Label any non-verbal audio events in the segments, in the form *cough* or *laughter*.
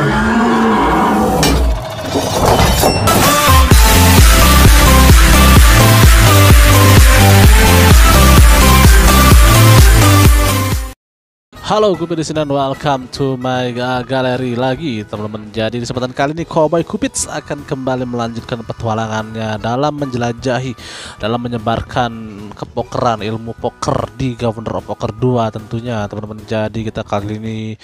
Bye. Halo, Kupit di sini welcome to my uh, gallery lagi. Teman-teman, jadi di kesempatan kali ini Cowboy Cupid akan kembali melanjutkan petualangannya dalam menjelajahi dalam menyebarkan kepokeran ilmu poker di Governor of Poker 2 tentunya, teman-teman. Jadi kita kali ini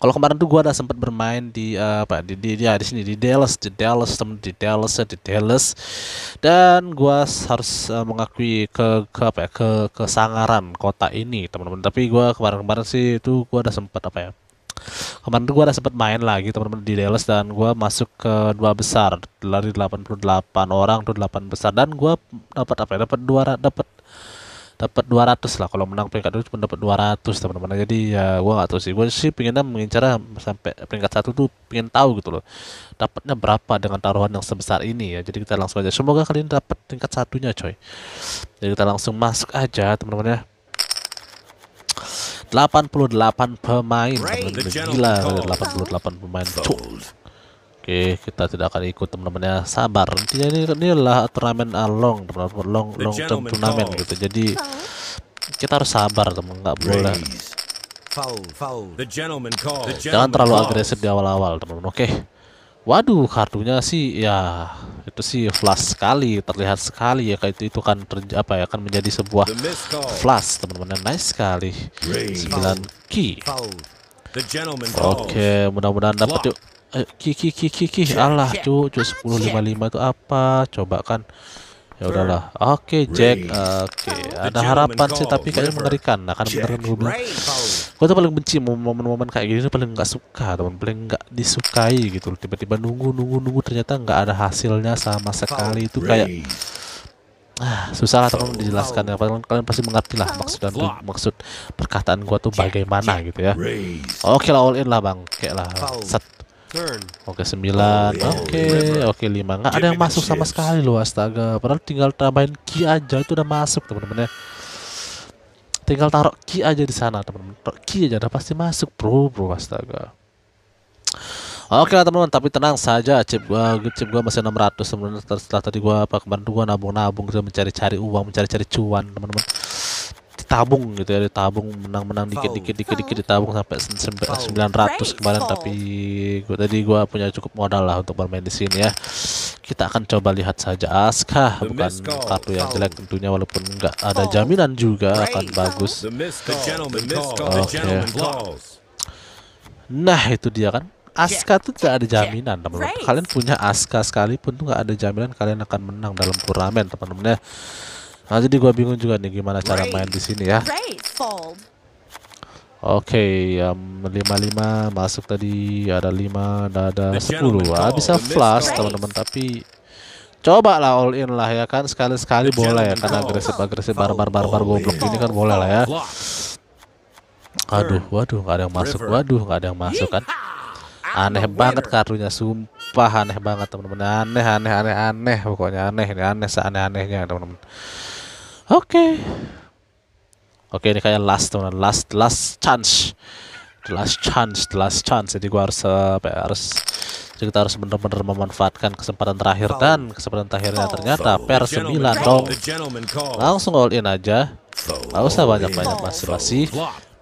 kalau kemarin tuh gua ada sempat bermain di uh, apa di, di ya di sini di Dallas, di Dallas, teman di Dallas, di Dallas. Dan gua harus uh, mengakui ke, ke apa ya, ke kesangaran kota ini, teman-teman. Tapi gua kemarin-kemarin sih itu gue ada sempet apa ya kemarin tuh gue ada sempet main lagi teman-teman di Dallas dan gue masuk ke dua besar dari 88 orang tuh delapan besar dan gue dapat apa ya dapat dua dapat dapat 200 lah kalau menang peringkat itu cuma dapat 200 teman-teman jadi ya gue nggak tahu sih gue sih pengennya mengincar sampai peringkat satu tuh pengen tahu gitu loh dapatnya berapa dengan taruhan yang sebesar ini ya jadi kita langsung aja semoga kalian dapat tingkat satunya coy jadi kita langsung masuk aja teman-teman ya 88 pemain teman-teman gila 88 pemain oke Oke, kita tidak akan ikut teman-teman ya. Sabar. Intinya ini inilah turnamen along, ah, teman-teman long long term turnamen gitu. Jadi kita harus sabar, teman, nggak boleh. Jangan terlalu agresif di awal-awal, teman-teman. Oke. Okay. Waduh, kartunya sih ya itu sih flash sekali, terlihat sekali ya kayak itu, itu kan ter, apa ya akan menjadi sebuah flash teman-teman. Nice sekali. 9 key. Oke, okay, mudah-mudahan dapat yuk. Ayo, eh, ki ki ki ki ki. Allah, cu, cu 1055 itu apa? Coba kan. Ya udahlah. Oke, okay, Jack. Oke, okay. ada harapan sih tapi kayaknya mengerikan. Akan nah, kan benar-benar gue tuh paling benci momen-momen kayak gini tuh paling nggak suka teman paling nggak disukai gitu tiba-tiba nunggu nunggu nunggu ternyata nggak ada hasilnya sama sekali itu kayak ah, susah lah teman dijelaskan ya kalian, kalian pasti mengerti lah maksud dan maksud perkataan gue tuh bagaimana gitu ya oke lah all in lah bang kayak lah set Oke okay, 9 Oke oke 5 Nggak ada yang masuk sama sekali loh astaga Padahal tinggal tambahin Ki aja itu udah masuk teman-teman ya tinggal taruh key aja di sana teman-teman taruh key aja udah pasti masuk bro bro astaga Oke okay lah teman-teman, tapi tenang saja chip gua, chip gua masih 600 sebenarnya setelah tadi gua apa kemarin gua nabung-nabung mencari-cari uang, mencari-cari cuan, teman-teman tabung gitu ya ditabung menang-menang dikit-dikit dikit-dikit ditabung sampai sampai 900 kemarin tapi gua, tadi gua punya cukup modal lah untuk bermain di sini ya kita akan coba lihat saja Aska bukan kartu yang jelek tentunya walaupun nggak ada jaminan juga akan bagus okay. nah itu dia kan Aska tuh tidak ada jaminan nah, teman-teman kalian punya Aska sekalipun tuh nggak ada jaminan kalian akan menang dalam turnamen teman-teman ya Nah, jadi gua bingung juga nih gimana cara main di sini ya. Oke, okay, um, 55 masuk tadi, ada 5, ada, ada 10. Ah, bisa flash teman-teman, tapi coba lah all in lah ya kan sekali-sekali boleh ya kan agresif agresif barbar barbar goblok ini kan boleh lah ya. Aduh, waduh, nggak ada yang masuk, waduh, nggak ada yang masuk kan. Aneh banget kartunya, sumpah aneh banget teman-teman, aneh aneh aneh aneh, pokoknya aneh ini aneh seaneh anehnya teman-teman. Oke. Okay. Oke, okay, ini kayak last teman, last last chance. The last chance, the last chance. Jadi gua harus apa ya, harus jadi kita harus benar-benar memanfaatkan kesempatan terakhir dan kesempatan terakhirnya ternyata per 9 dong. Langsung all in aja. Enggak usah banyak-banyak masih-masih.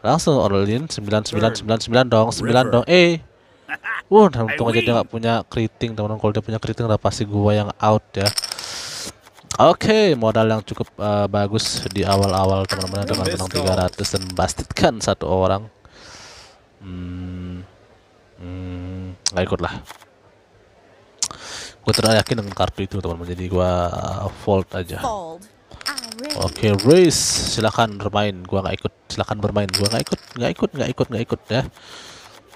Langsung all in 9999 dong, 9 dong. Eh. Wah, untung aja dia nggak punya keriting teman-teman. Kalau dia punya keriting udah pasti gua yang out ya. Oke, okay, modal yang cukup uh, bagus di awal-awal teman-teman dengan menang 300 dan bastitkan satu orang. Hmm, hmm, gak ikut lah. Gue terlalu yakin dengan kartu itu teman-teman, jadi gue uh, fold aja. Oke, okay, race, silakan bermain. Gua nggak ikut. Silakan bermain. Gua nggak ikut, nggak ikut, nggak ikut, nggak ikut ya.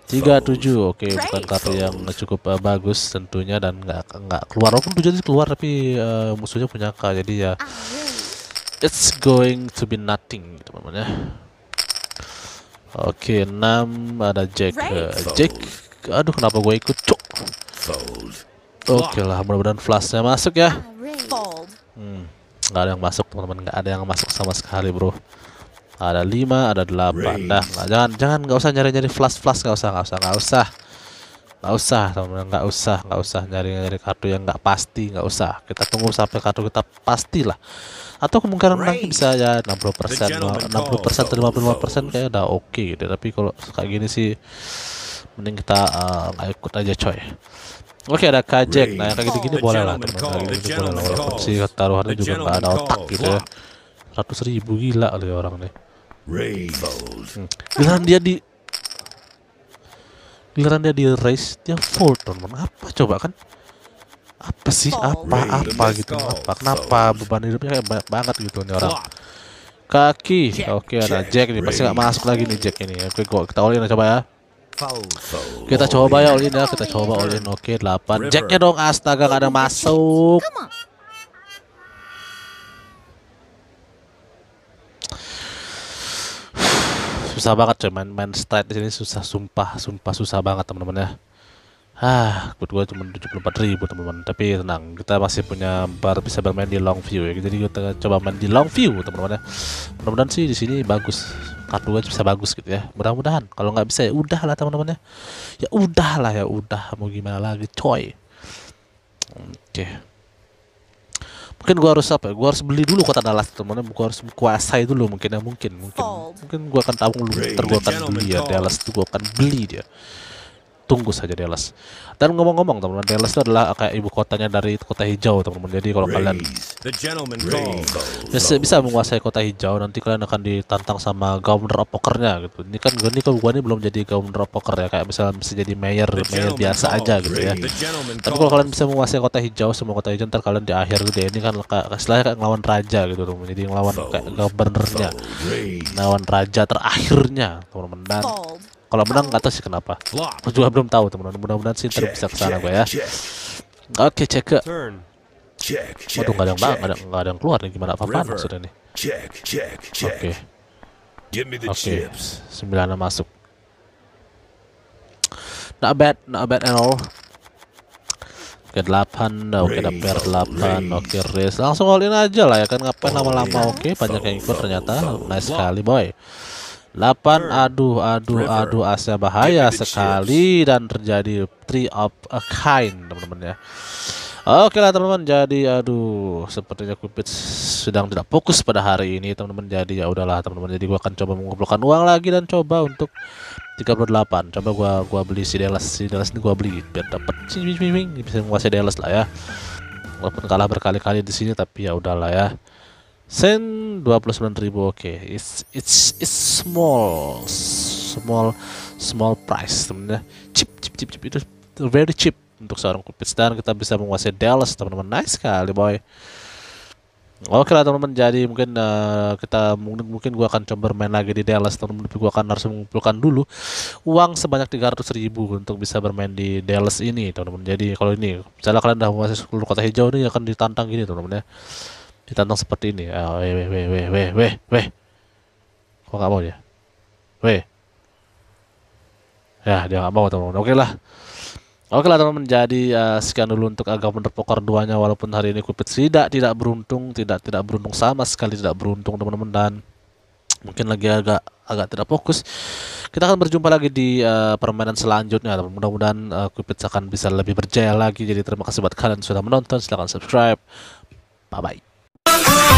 Tiga tujuh, oke okay, bukan kartu yang cukup uh, bagus tentunya dan nggak nggak keluar walaupun tujuh itu keluar tapi uh, musuhnya punya K jadi ya ah, it's going to be nothing teman-teman gitu, ya oke okay, 6 ada Jack eh, Jack aduh kenapa gue ikut cok oke okay lah mudah-mudahan flashnya masuk ya ah, hmm, ada yang masuk teman-teman nggak ada yang masuk sama sekali bro ada lima, ada delapan, dah nah, jangan jangan nggak usah nyari nyari flash flash nggak usah nggak usah nggak usah nggak usah teman nggak usah nggak usah nyari nyari kartu yang nggak pasti nggak usah kita tunggu sampai kartu kita pasti lah atau kemungkinan menang bisa ya 60 persen 60 persen 55 persen kayak udah oke okay, gitu tapi kalau kayak gini sih mending kita uh, ikut aja coy Oke okay, ada kajek, nah kayak gini gini boleh lah teman-teman, gitu boleh lah walaupun si taruhannya juga nggak ada otak gitu ya, ratus ribu gila kali orang nih. Raybold. Giliran dia di giliran dia di race dia full teman apa coba kan apa sih apa apa gitu apa kenapa beban hidupnya kayak banyak banget gitu nih orang kaki oke okay, ada Jack nih pasti nggak masuk lagi nih Jack ini oke okay, gua kita olin coba ya. Ya, ya kita coba ya olin ya kita coba olin oke okay, 8 Jacknya dong astaga nggak ada masuk susah banget cuy main main straight di sini susah sumpah sumpah susah banget teman-teman ya ah buat gue cuma tujuh empat ribu teman-teman tapi tenang kita masih punya bar bisa bermain di long view ya jadi kita coba main di long view teman-teman ya mudah-mudahan sih di sini bagus kartu gue bisa bagus gitu ya mudah-mudahan kalau nggak bisa ya udah lah teman-teman ya ya udah lah ya udah mau gimana lagi coy oke okay mungkin gua harus apa ya, gua harus beli dulu kota Dallas teman gua harus kuasai dulu mungkin ya mungkin mungkin mungkin gua akan tabung dulu ntar beli ya Dallas itu gua akan beli dia tunggu saja Dallas. Dan ngomong-ngomong teman-teman, Dallas itu adalah kayak ibu kotanya dari kota hijau teman-teman. Jadi kalau kalian bisa, ya, bisa menguasai kota hijau, nanti kalian akan ditantang sama governor of pokernya gitu. Ini kan gue ini nih gue ini belum jadi governor of poker ya, kayak misalnya bisa jadi mayor, mayor biasa aja gitu ya. Tapi kalau kalian bisa menguasai kota hijau, semua kota hijau ntar kalian di akhir gitu ya. Ini kan setelah kayak ngelawan raja gitu teman teman Jadi ngelawan kayak governornya, ngelawan raja terakhirnya teman-teman. Dan kalau menang nggak tahu sih kenapa. Aku juga belum tahu teman-teman. Mudah-mudahan sih bisa kesana sana gue ya. Oke, okay, cek ke. Waduh, nggak ada yang nggak ada, nggak ada yang keluar nih gimana apa apa maksudnya nih? Oke. Oke, sembilan masuk. Not bad, not bad at all. Oke, delapan, oke, dapet delapan, oke, race. Langsung all in aja lah ya kan, ngapain lama-lama, oke, banyak yang ikut ternyata, nice sekali boy. 8 aduh aduh aduh Asia bahaya sekali dan terjadi three of a kind teman-teman ya Oke lah teman-teman jadi aduh sepertinya Cupid sedang tidak fokus pada hari ini teman-teman jadi ya udahlah teman-teman jadi gua akan coba mengumpulkan uang lagi dan coba untuk 38 coba gua gua beli si Dallas si Dallas ini gua beli biar dapat bisa menguasai Dallas lah ya walaupun kalah berkali-kali di sini tapi ya udahlah ya sen 29.000 oke okay. it's it's it's small small small price temennya cheap cheap cheap cheap itu very cheap untuk seorang kupis dan kita bisa menguasai Dallas teman-teman nice sekali boy Oke lah teman-teman jadi mungkin uh, kita mungkin mungkin gua akan coba bermain lagi di Dallas teman-teman tapi gua akan harus mengumpulkan dulu uang sebanyak ratus ribu untuk bisa bermain di Dallas ini teman-teman. Jadi kalau ini misalnya kalian udah menguasai seluruh kota hijau ini akan ditantang gini teman-teman ya ditantang seperti ini oh, weh weh weh weh weh weh weh kok nggak mau ya weh ya dia nggak mau teman-teman oke lah Oke lah teman-teman, jadi uh, sekian dulu untuk agak bener poker duanya walaupun hari ini Kupit tidak tidak beruntung, tidak tidak beruntung sama sekali tidak beruntung teman-teman dan mungkin lagi agak agak tidak fokus. Kita akan berjumpa lagi di uh, permainan selanjutnya. Mudah-mudahan uh, Kupit akan bisa lebih berjaya lagi. Jadi terima kasih buat kalian sudah menonton. Silahkan subscribe. Bye bye. oh. *laughs*